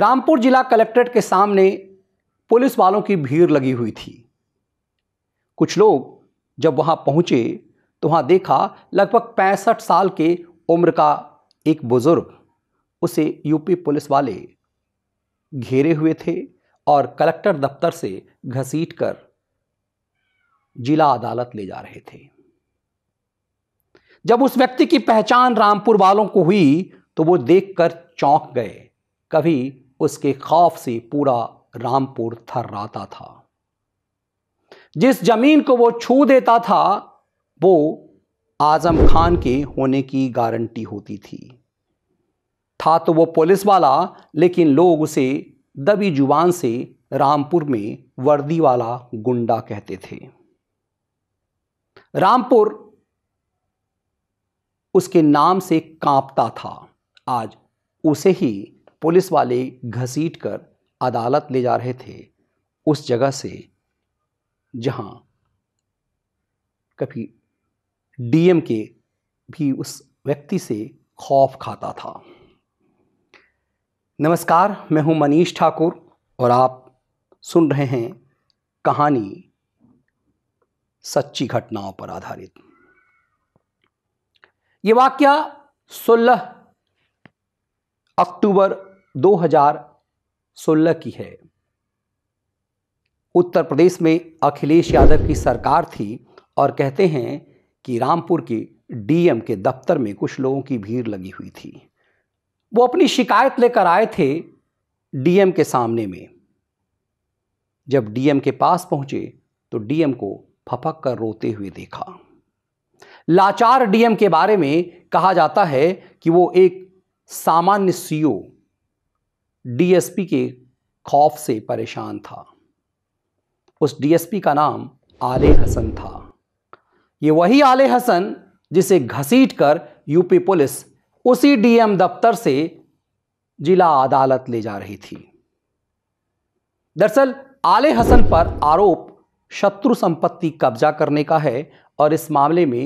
रामपुर जिला कलेक्ट्रेट के सामने पुलिस वालों की भीड़ लगी हुई थी कुछ लोग जब वहां पहुंचे तो वहां देखा लगभग पैंसठ साल के उम्र का एक बुज़ुर्ग उसे यूपी पुलिस वाले घेरे हुए थे और कलेक्टर दफ्तर से घसीट कर जिला अदालत ले जा रहे थे जब उस व्यक्ति की पहचान रामपुर वालों को हुई तो वो देखकर चौंक गए कभी उसके खौफ से पूरा रामपुर थर्राता था जिस जमीन को वो छू देता था वो आजम खान के होने की गारंटी होती थी था तो वो पुलिस वाला लेकिन लोग उसे दबी जुबान से रामपुर में वर्दी वाला गुंडा कहते थे रामपुर उसके नाम से कांपता था आज उसे ही पुलिस वाले घसीट कर अदालत ले जा रहे थे उस जगह से जहां कभी डीएम के भी उस व्यक्ति से खौफ खाता था नमस्कार मैं हूं मनीष ठाकुर और आप सुन रहे हैं कहानी सच्ची घटनाओं पर आधारित ये वाक्य 16 अक्टूबर 2016 की है उत्तर प्रदेश में अखिलेश यादव की सरकार थी और कहते हैं कि रामपुर के डीएम के दफ्तर में कुछ लोगों की भीड़ लगी हुई थी वो अपनी शिकायत लेकर आए थे डीएम के सामने में जब डीएम के पास पहुंचे तो डीएम को फपक कर रोते हुए देखा लाचार डीएम के बारे में कहा जाता है कि वो एक सामान्य सीओ डीएसपी के खौफ से परेशान था उस डीएसपी का नाम आले हसन था ये वही आले हसन जिसे घसीटकर यूपी पुलिस उसी डीएम दफ्तर से जिला अदालत ले जा रही थी दरअसल आले हसन पर आरोप शत्रु संपत्ति कब्जा करने का है और इस मामले में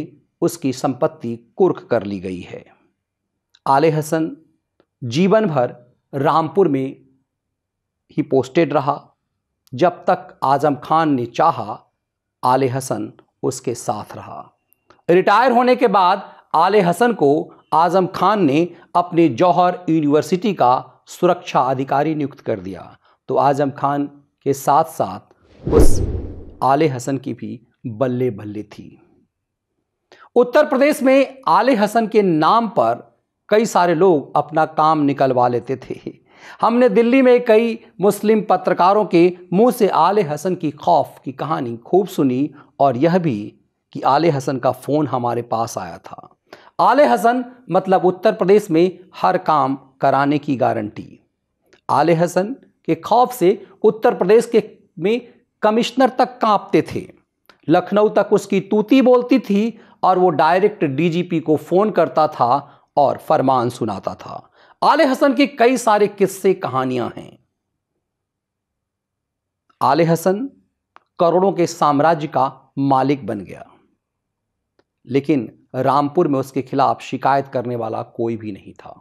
उसकी संपत्ति कुर्क कर ली गई है आले हसन जीवन भर रामपुर में ही पोस्टेड रहा जब तक आजम खान ने चाहा आले हसन उसके साथ रहा रिटायर होने के बाद आले हसन को आजम खान ने अपने जौहर यूनिवर्सिटी का सुरक्षा अधिकारी नियुक्त कर दिया तो आजम खान के साथ साथ उस आले हसन की भी बल्ले बल्ले थी उत्तर प्रदेश में आले हसन के नाम पर कई सारे लोग अपना काम निकलवा लेते थे हमने दिल्ली में कई मुस्लिम पत्रकारों के मुंह से आले हसन की खौफ की कहानी खूब सुनी और यह भी कि आले हसन का फ़ोन हमारे पास आया था आले हसन मतलब उत्तर प्रदेश में हर काम कराने की गारंटी आले हसन के खौफ से उत्तर प्रदेश के में कमिश्नर तक कांपते थे लखनऊ तक उसकी तूती बोलती थी और वो डायरेक्ट डीजीपी को फ़ोन करता था और फरमान सुनाता था आले हसन के कई सारे किस्से कहानियां हैं आले हसन करोड़ों के साम्राज्य का मालिक बन गया लेकिन रामपुर में उसके खिलाफ शिकायत करने वाला कोई भी नहीं था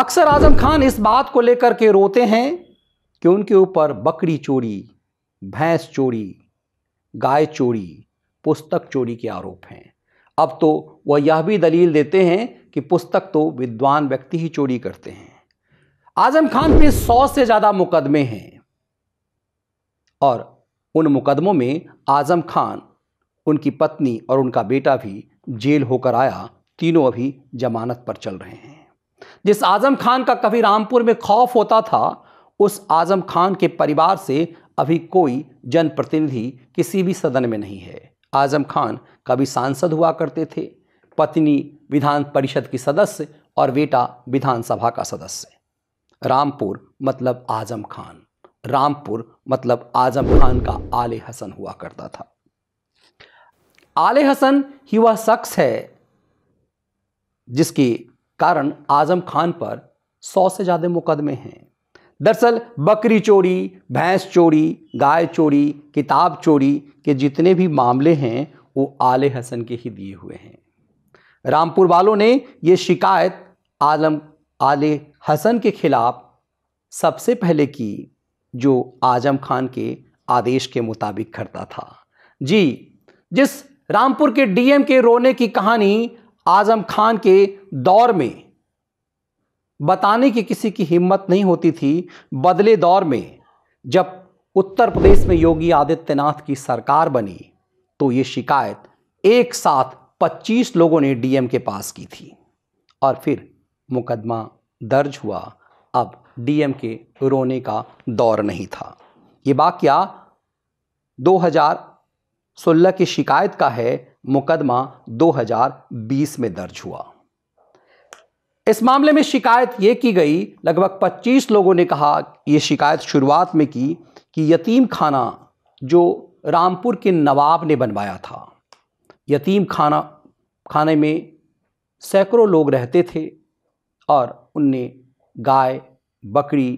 अक्सर आजम खान इस बात को लेकर के रोते हैं कि उनके ऊपर बकरी चोरी भैंस चोरी गाय चोरी पुस्तक चोरी के आरोप हैं अब तो वह यह भी दलील देते हैं कि पुस्तक तो विद्वान व्यक्ति ही चोरी करते हैं आजम खान पे सौ से ज़्यादा मुकदमे हैं और उन मुकदमों में आजम खान उनकी पत्नी और उनका बेटा भी जेल होकर आया तीनों अभी जमानत पर चल रहे हैं जिस आजम खान का कभी रामपुर में खौफ होता था उस आजम खान के परिवार से अभी कोई जनप्रतिनिधि किसी भी सदन में नहीं है आजम खान कभी सांसद हुआ करते थे पत्नी विधान परिषद की सदस्य और बेटा विधानसभा का सदस्य रामपुर मतलब आजम खान रामपुर मतलब आजम खान का आले हसन हुआ करता था आले हसन ही वह शख्स है जिसके कारण आजम खान पर सौ से ज़्यादा मुकदमे हैं दरअसल बकरी चोरी भैंस चोरी गाय चोरी किताब चोरी के जितने भी मामले हैं वो आले हसन के ही दिए हुए हैं रामपुर वालों ने ये शिकायत आलम आले हसन के खिलाफ सबसे पहले की जो आजम खान के आदेश के मुताबिक करता था जी जिस रामपुर के डीएम के रोने की कहानी आजम खान के दौर में बताने की किसी की हिम्मत नहीं होती थी बदले दौर में जब उत्तर प्रदेश में योगी आदित्यनाथ की सरकार बनी तो ये शिकायत एक साथ 25 लोगों ने डीएम के पास की थी और फिर मुकदमा दर्ज हुआ अब डीएम के रोने का दौर नहीं था ये वाक्य 2016 की शिकायत का है मुकदमा 2020 में दर्ज हुआ इस मामले में शिकायत ये की गई लगभग 25 लोगों ने कहा ये शिकायत शुरुआत में की कि यतीम खाना जो रामपुर के नवाब ने बनवाया था यतीम खाना खाने में सैकड़ों लोग रहते थे और उनने गाय बकरी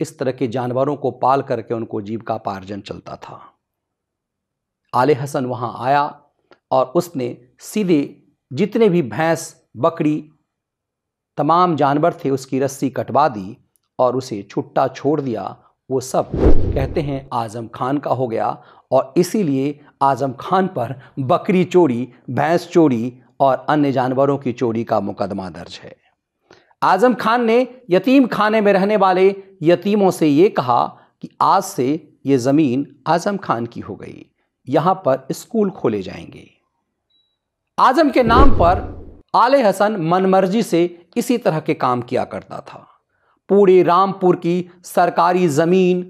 इस तरह के जानवरों को पाल करके उनको जीविका पार्जन चलता था आले हसन वहाँ आया और उसने सीधे जितने भी भैंस बकरी तमाम जानवर थे उसकी रस्सी कटवा दी और उसे छुट्टा छोड़ दिया वो सब कहते हैं आज़म खान का हो गया और इसीलिए आज़म खान पर बकरी चोरी भैंस चोरी और अन्य जानवरों की चोरी का मुकदमा दर्ज है आज़म खान ने यतीम खाने में रहने वाले यतीमों से ये कहा कि आज से ये ज़मीन आज़म खान की हो गई यहाँ पर स्कूल खोले जाएंगे आज़म के नाम पर आले हसन मनमर्जी से इसी तरह के काम किया करता था पूरे रामपुर की सरकारी ज़मीन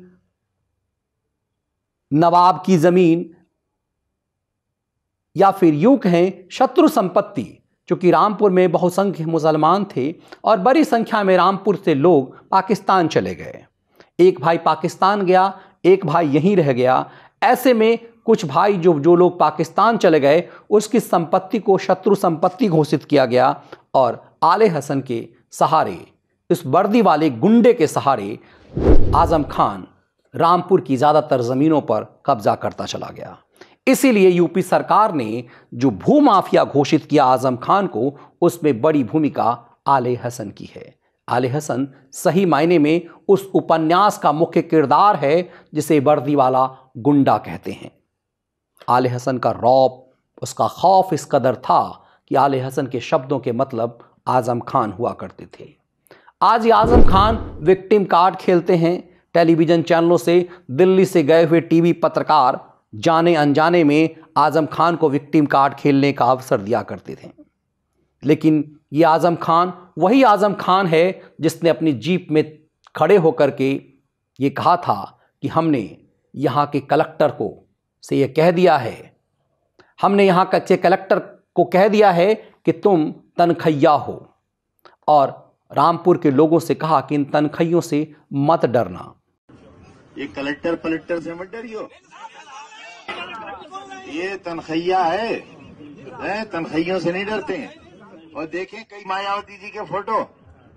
नवाब की ज़मीन या फिर यूं कहें शत्रु संपत्ति क्योंकि रामपुर में बहुसंख्य मुसलमान थे और बड़ी संख्या में रामपुर से लोग पाकिस्तान चले गए एक भाई पाकिस्तान गया एक भाई यहीं रह गया ऐसे में कुछ भाई जो जो लोग पाकिस्तान चले गए उसकी संपत्ति को शत्रु संपत्ति घोषित किया गया और आले हसन के सहारे इस वर्दी वाले गुंडे के सहारे आज़म खान रामपुर की ज़्यादातर ज़मीनों पर कब्जा करता चला गया इसीलिए यूपी सरकार ने जो भूमाफिया घोषित किया आज़म खान को उसमें बड़ी भूमिका आले हसन की है आले हसन सही मायने में उस उपन्यास का मुख्य किरदार है जिसे वाला गुंडा कहते हैं आल हसन का रौब उसका खौफ इस कदर था कि आल हसन के शब्दों के मतलब आज़म खान हुआ करते थे आज ये आज़म खान विक्टिम कार्ड खेलते हैं टेलीविज़न चैनलों से दिल्ली से गए हुए टीवी पत्रकार जाने अनजाने में आज़म खान को विक्टिम कार्ड खेलने का अवसर दिया करते थे लेकिन ये आज़म खान वही आज़म खान है जिसने अपनी जीप में खड़े होकर के ये कहा था कि हमने यहाँ के कलेक्टर को से यह कह दिया है हमने यहाँ कच्चे कलेक्टर को कह दिया है कि तुम तनखैया हो और रामपुर के लोगों से कहा कि इन तनखइयों से मत डरना ये कलेक्टर पलेक्टर से मत डरियो ये तनखैया है तनखइयों से नहीं डरते हैं और देखें कई मायावती जी के फोटो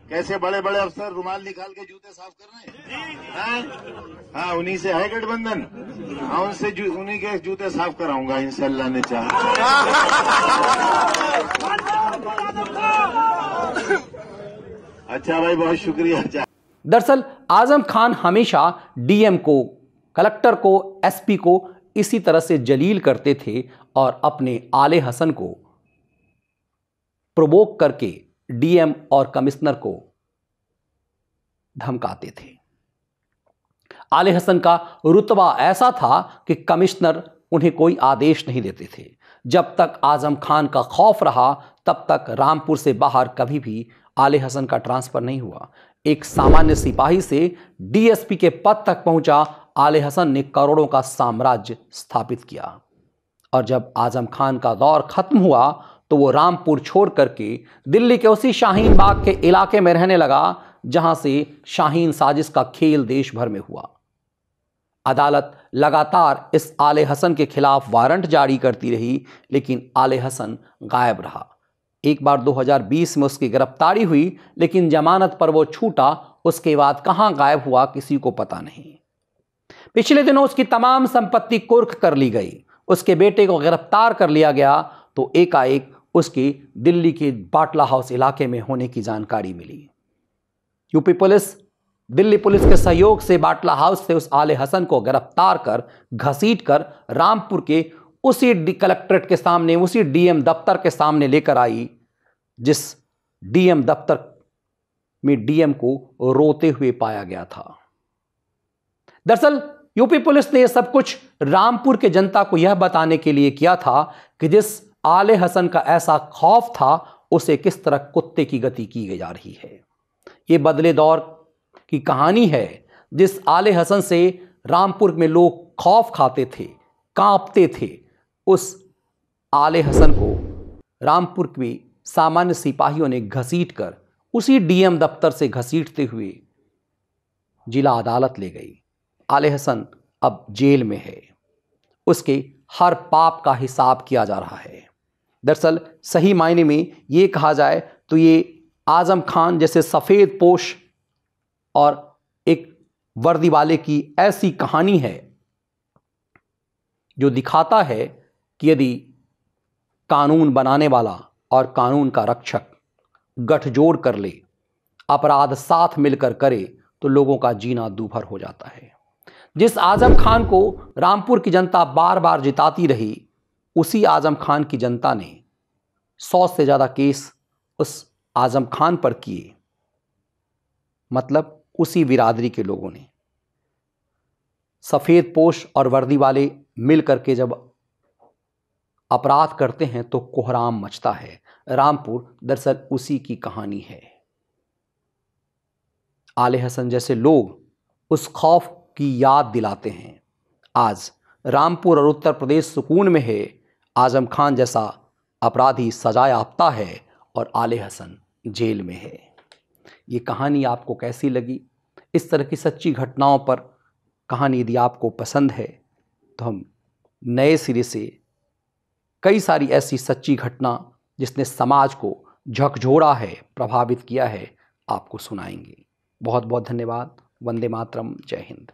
कैसे बड़े बड़े अफसर रुमाल निकाल के जूते साफ कर रहे हैं हाँ? हाँ उन्हीं से है गठबंधन हाँ उनसे उन्हीं के जूते साफ कराऊंगा इंशाल्लाह ने चाह अच्छा भाई बहुत शुक्रिया अच्छा दरअसल आजम खान हमेशा डीएम को कलेक्टर को एसपी को इसी तरह से जलील करते थे और अपने आले हसन को प्रोवोक करके डीएम और कमिश्नर को धमकाते थे आले हसन का रुतबा ऐसा था कि कमिश्नर उन्हें कोई आदेश नहीं देते थे जब तक आजम खान का खौफ रहा तब तक रामपुर से बाहर कभी भी आले हसन का ट्रांसफ़र नहीं हुआ एक सामान्य सिपाही से डीएसपी के पद तक पहुंचा आले हसन ने करोड़ों का साम्राज्य स्थापित किया और जब आजम खान का दौर खत्म हुआ तो वो रामपुर छोड़ करके दिल्ली के उसी शाहीन बाग के इलाके में रहने लगा जहां से शाहीन साजिश का खेल देश भर में हुआ अदालत लगातार इस आले हसन के खिलाफ वारंट जारी करती रही लेकिन आले हसन गायब रहा एक बार 2020 में उसकी गिरफ्तारी हुई लेकिन जमानत पर वो छूटा उसके बाद कहां गायब हुआ किसी को पता नहीं पिछले दिनों उसकी तमाम संपत्ति कुर्क कर ली गई उसके बेटे को गिरफ्तार कर लिया गया तो एकाएक उसकी दिल्ली के बाटला हाउस इलाके में होने की जानकारी मिली यूपी पुलिस दिल्ली पुलिस के सहयोग से बाटला हाउस से उस आले हसन को गिरफ्तार कर घसीट कर रामपुर के उसी कलेक्ट्रेट के सामने उसी डीएम दफ्तर के सामने लेकर आई जिस डीएम दफ्तर में डीएम को रोते हुए पाया गया था दरअसल यूपी पुलिस ने यह सब कुछ रामपुर के जनता को यह बताने के लिए किया था कि जिस आले हसन का ऐसा खौफ था उसे किस तरह कुत्ते की गति की जा रही है ये बदले दौर की कहानी है जिस आले हसन से रामपुर में लोग खौफ खाते थे कांपते थे उस आले हसन को रामपुर के सामान्य सिपाहियों ने घसीट कर उसी डीएम दफ्तर से घसीटते हुए जिला अदालत ले गई आले हसन अब जेल में है उसके हर पाप का हिसाब किया जा रहा है दरअसल सही मायने में ये कहा जाए तो ये आज़म खान जैसे सफ़ेद पोश और एक वर्दी वाले की ऐसी कहानी है जो दिखाता है कि यदि कानून बनाने वाला और कानून का रक्षक गठजोड़ कर ले अपराध साथ मिलकर करे तो लोगों का जीना दूभर हो जाता है जिस आजम खान को रामपुर की जनता बार बार जिताती रही उसी आज़म खान की जनता ने सौ से ज़्यादा केस उस आज़म खान पर किए मतलब उसी बिरादरी के लोगों ने सफ़ेद पोश और वर्दी वाले मिल करके जब अपराध करते हैं तो कोहराम मचता है रामपुर दरअसल उसी की कहानी है आले हसन जैसे लोग उस खौफ की याद दिलाते हैं आज रामपुर और उत्तर प्रदेश सुकून में है आजम खान जैसा अपराधी सजा याफ्ता है और आले हसन जेल में है ये कहानी आपको कैसी लगी इस तरह की सच्ची घटनाओं पर कहानी यदि आपको पसंद है तो हम नए सिरे से कई सारी ऐसी सच्ची घटना जिसने समाज को झकझोड़ा है प्रभावित किया है आपको सुनाएंगे बहुत बहुत धन्यवाद वंदे मातरम जय हिंद